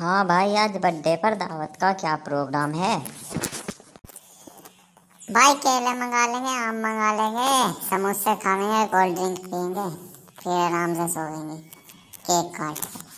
हाँ भाई आज बर्थडे पर दावत का क्या प्रोग्राम है भाई केले मंगा लेंगे आम मंगा लेंगे समोसे खाएंगे कोल्ड ड्रिंक पियेंगे फिर आराम से सोएंगे केक काट